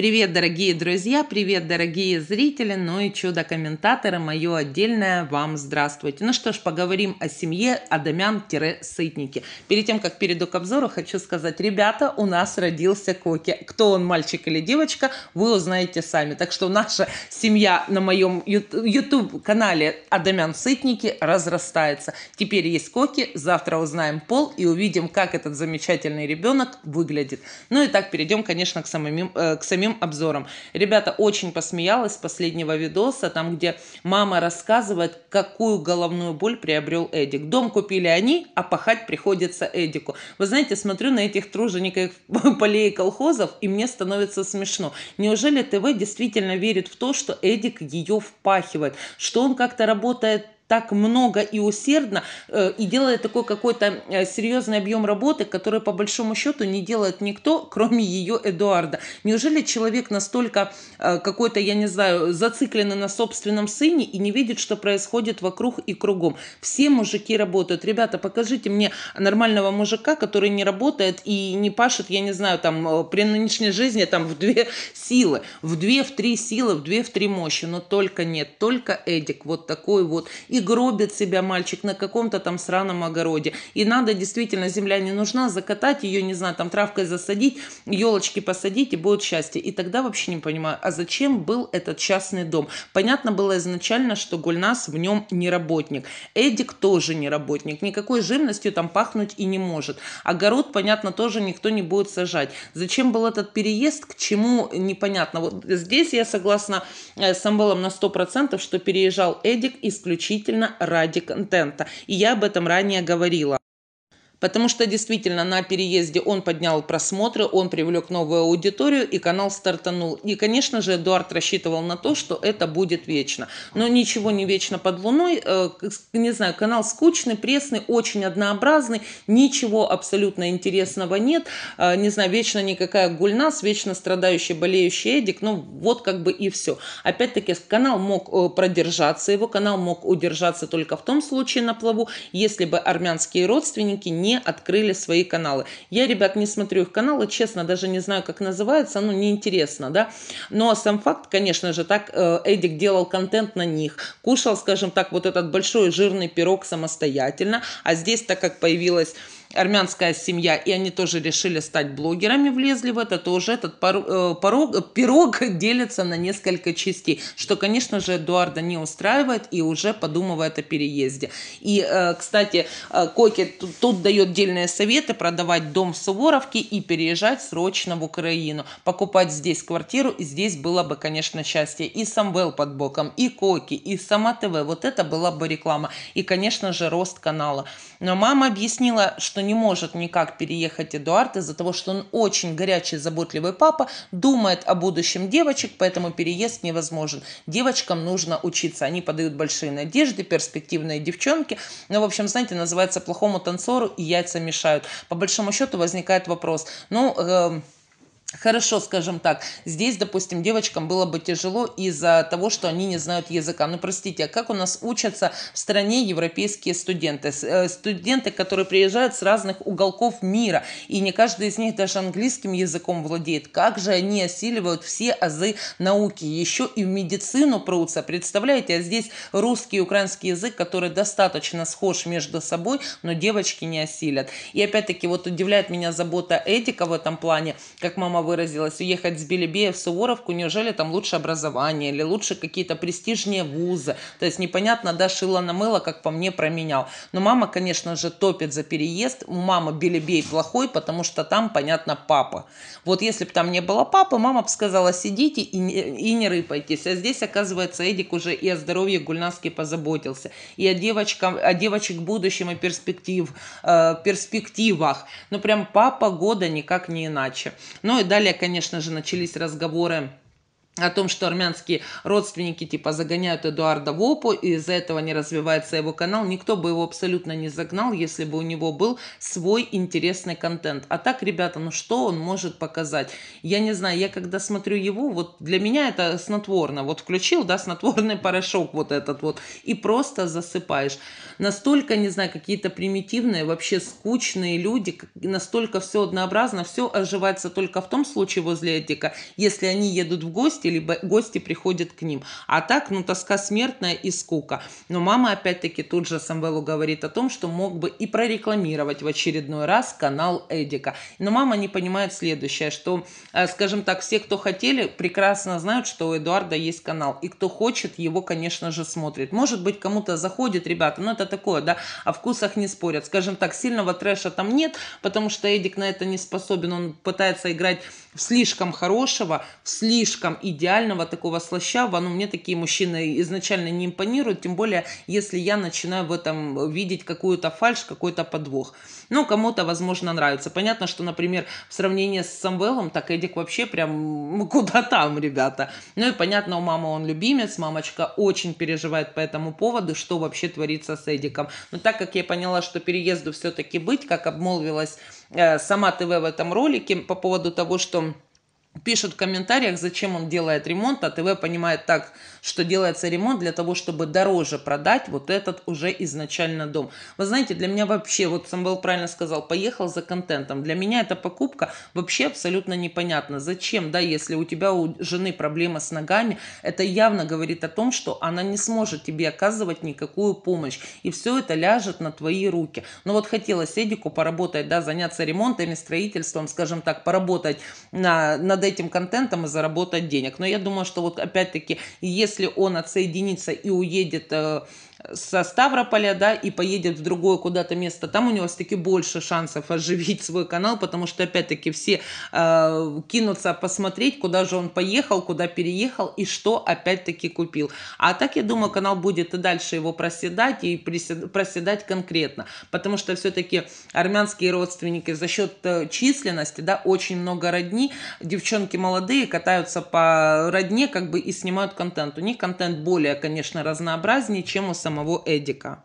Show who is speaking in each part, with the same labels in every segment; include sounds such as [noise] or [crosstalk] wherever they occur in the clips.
Speaker 1: Привет, дорогие друзья, привет, дорогие зрители, ну и чудо-комментаторы, мое отдельное вам здравствуйте. Ну что ж, поговорим о семье Адамян-сытники. Перед тем, как перейду к обзору, хочу сказать, ребята, у нас родился Коки. Кто он, мальчик или девочка, вы узнаете сами. Так что наша семья на моем YouTube-канале Адамян-сытники разрастается. Теперь есть Коки, завтра узнаем пол и увидим, как этот замечательный ребенок выглядит. Ну и так перейдем, конечно, к самим, э, к самим моим обзором. Ребята, очень посмеялась с последнего видоса, там, где мама рассказывает, какую головную боль приобрел Эдик. Дом купили они, а пахать приходится Эдику. Вы знаете, смотрю на этих тружеников [laughs] полей и колхозов, и мне становится смешно. Неужели ТВ действительно верит в то, что Эдик ее впахивает, что он как-то работает так много и усердно э, и делает такой какой-то э, серьезный объем работы, который по большому счету не делает никто, [laughs] кроме ее Эдуарда. Неужели человек настолько э, какой-то, я не знаю, зацикленный на собственном сыне и не видит, что происходит вокруг и кругом? Все мужики работают. Ребята, покажите мне нормального мужика, который не работает и не пашет, я не знаю, там при нынешней жизни там в две силы, в две, в три силы, в две, в три мощи. Но только нет, только Эдик вот такой вот. И и гробит себя мальчик на каком-то там сраном огороде. И надо действительно, земля не нужна, закатать ее, не знаю, там травкой засадить, елочки посадить, и будет счастье. И тогда вообще не понимаю, а зачем был этот частный дом? Понятно было изначально, что Гульнас в нем не работник. Эдик тоже не работник. Никакой жирностью там пахнуть и не может. Огород, понятно, тоже никто не будет сажать. Зачем был этот переезд, к чему, непонятно. Вот здесь я согласна э, с Амбелом на 100%, что переезжал Эдик исключительно исключительно ради контента. И я об этом ранее говорила. Потому что действительно на переезде он поднял просмотры, он привлек новую аудиторию и канал стартанул. И, конечно же, Эдуард рассчитывал на то, что это будет вечно. Но ничего не вечно под луной. Э, не знаю, канал скучный, пресный, очень однообразный. Ничего абсолютно интересного нет. Э, не знаю, вечно никакая гульнас, вечно страдающий, болеющий Эдик. Ну, вот как бы и все. Опять-таки, канал мог э, продержаться, его канал мог удержаться только в том случае на плаву, если бы армянские родственники не не открыли свои каналы. Я, ребят, не смотрю их каналы, честно, даже не знаю, как называется, ну, неинтересно, да. Но сам факт, конечно же, так э, Эдик делал контент на них, кушал, скажем так, вот этот большой жирный пирог самостоятельно, а здесь, так как появилась армянская семья, и они тоже решили стать блогерами, влезли в это, то уже этот порог, э, порог, пирог [laughs] делится на несколько частей, что, конечно же, Эдуарда не устраивает и уже подумывает о переезде. И, э, кстати, э, Коки тут, тут дает дельные советы продавать дом в Суворовке и переезжать срочно в Украину, покупать здесь квартиру, и здесь было бы, конечно, счастье. И Самвел под боком, и Коки, и сама ТВ, вот это была бы реклама. И, конечно же, рост канала. Но мама объяснила, что что не может никак переехать Эдуард из-за того, что он очень горячий, заботливый папа, думает о будущем девочек, поэтому переезд невозможен. Девочкам нужно учиться. Они подают большие надежды, перспективные девчонки. Ну, в общем, знаете, называется плохому танцору и яйца мешают. По большому счету возникает вопрос, ну, э, Хорошо, скажем так, здесь, допустим, девочкам было бы тяжело из-за того, что они не знают языка. Ну, простите, а как у нас учатся в стране европейские студенты? Э, студенты, которые приезжают с разных уголков мира, и не каждый из них даже английским языком владеет. Как же они осиливают все азы науки? Еще и в медицину прутся. Представляете, а здесь русский и украинский язык, который достаточно схож между собой, но девочки не осилят. И опять-таки, вот удивляет меня забота Эдика в этом плане, как мама выразилась, уехать с Белебея в Суворовку, неужели там лучше образование или лучше какие-то престижнее вузы. То есть непонятно, да, шило на мыло, как по мне, променял. Но мама, конечно же, топит за переезд. У мамы Белебей плохой, потому что там, понятно, папа. Вот если бы там не было папы, мама бы сказала, сидите и не, и не рыпайтесь. А здесь, оказывается, Эдик уже и о здоровье Гульнаски позаботился, и о, девочкам, о девочек будущем и перспектив, э, перспективах. Ну, прям папа года никак не иначе. Ну, и Далее, конечно же, начались разговоры о том, что армянские родственники типа загоняют Эдуарда в опу, и из-за этого не развивается его канал, никто бы его абсолютно не загнал, если бы у него был свой интересный контент. А так, ребята, ну что он может показать? Я не знаю, я когда смотрю его, вот для меня это снотворно. Вот включил, да, снотворный порошок вот этот вот, и просто засыпаешь. Настолько, не знаю, какие-то примитивные, вообще скучные люди, настолько все однообразно, все оживается только в том случае возле Эдика, если они едут в гости, гости, либо гости приходят к ним. А так, ну, тоска смертная и скука. Но мама, опять-таки, тут же Самвелу говорит о том, что мог бы и прорекламировать в очередной раз канал Эдика. Но мама не понимает следующее, что, э, скажем так, все, кто хотели, прекрасно знают, что у Эдуарда есть канал. И кто хочет, его, конечно же, смотрит. Может быть, кому-то заходит, ребята, но ну, это такое, да, о вкусах не спорят. Скажем так, сильного трэша там нет, потому что Эдик на это не способен. Он пытается играть слишком хорошего, слишком идеального такого слащавого. Ну, мне такие мужчины изначально не импонируют, тем более, если я начинаю в этом видеть какую-то фальшь, какой-то подвох. Ну, кому-то, возможно, нравится. Понятно, что, например, в сравнении с Самвелом, так Эдик вообще прям ну, куда там, ребята. Ну и понятно, у мамы он любимец, мамочка очень переживает по этому поводу, что вообще творится с Эдиком. Но так как я поняла, что переезду все-таки быть, как обмолвилась Э, сама ТВ в этом ролике по поводу того, что Пишут в комментариях, зачем он делает ремонт, а ТВ понимает так, что делается ремонт для того, чтобы дороже продать вот этот уже изначально дом. Вы знаете, для меня вообще, вот Самвел правильно сказал, поехал за контентом. Для меня эта покупка вообще абсолютно непонятна. Зачем, да, если у тебя у жены проблема с ногами, это явно говорит о том, что она не сможет тебе оказывать никакую помощь. И все это ляжет на твои руки. Но вот хотелось Эдику поработать, да, заняться ремонтами, строительством, скажем так, поработать на, на над этим контентом и заработать денег. Но я думаю, что вот опять-таки, если он отсоединится и уедет э, со Ставрополя, да, и поедет в другое куда-то место, там у него все-таки больше шансов оживить свой канал, потому что, опять-таки, все э, кинутся посмотреть, куда же он поехал, куда переехал и что, опять-таки, купил. А так, я думаю, канал будет и дальше его проседать, и проседать конкретно, потому что все-таки армянские родственники за счет э, численности, да, очень много родни, девчонки молодые катаются по родне, как бы, и снимают контент. У них контент более, конечно, разнообразнее, чем у самого самого Эдика.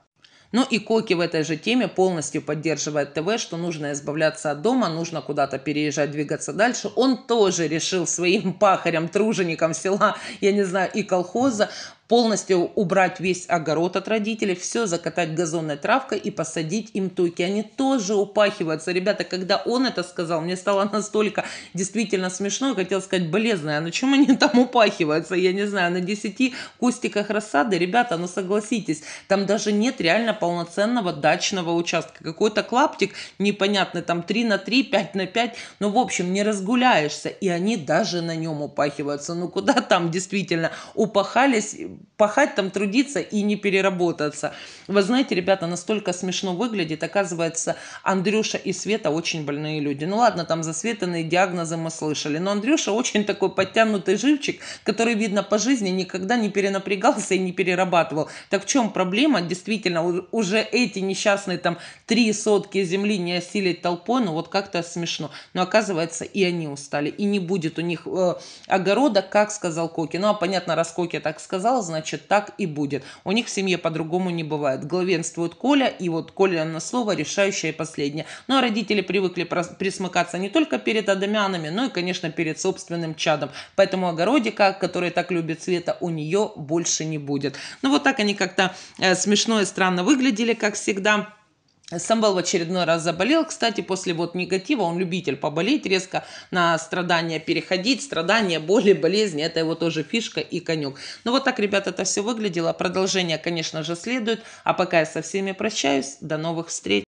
Speaker 1: Но ну и Коки в этой же теме полностью поддерживает ТВ, что нужно избавляться от дома, нужно куда-то переезжать, двигаться дальше. Он тоже решил своим [laughs] пахарям, труженикам села, я не знаю, и колхоза полностью убрать весь огород от родителей, все закатать газонной травкой и посадить им туйки. Они тоже упахиваются. Ребята, когда он это сказал, мне стало настолько действительно смешно, я хотела сказать, болезненно, на ну чем они там упахиваются, я не знаю, на 10 кустиках рассады, ребята, ну согласитесь, там даже нет реально полноценного дачного участка. Какой-то клаптик непонятный, там 3 на 3, 5 на 5, ну в общем, не разгуляешься, и они даже на нем упахиваются. Ну куда там действительно упахались, пахать там, трудиться и не переработаться. Вы знаете, ребята, настолько смешно выглядит. Оказывается, Андрюша и Света очень больные люди. Ну ладно, там засветанные диагнозы мы слышали. Но Андрюша очень такой подтянутый живчик, который, видно, по жизни никогда не перенапрягался и не перерабатывал. Так в чем проблема? Действительно, уже эти несчастные там три сотки земли не осилить толпой, ну вот как-то смешно. Но оказывается, и они устали. И не будет у них э, огорода, как сказал Коки. Ну а понятно, раз Коки так сказал, значит так и будет. У них в семье по-другому не бывает. Главенствует Коля, и вот Коля на слово решающее и последнее. Ну а родители привыкли присмыкаться не только перед адамянами, но и, конечно, перед собственным чадом. Поэтому огородика, который так любит цвета, у нее больше не будет. Ну вот так они как-то э, смешно и странно выглядели, как всегда. Сам был в очередной раз заболел, кстати, после вот негатива, он любитель поболеть, резко на страдания переходить, страдания, боли, болезни, это его тоже фишка и конек. Ну вот так, ребята, это все выглядело, продолжение, конечно же, следует, а пока я со всеми прощаюсь, до новых встреч.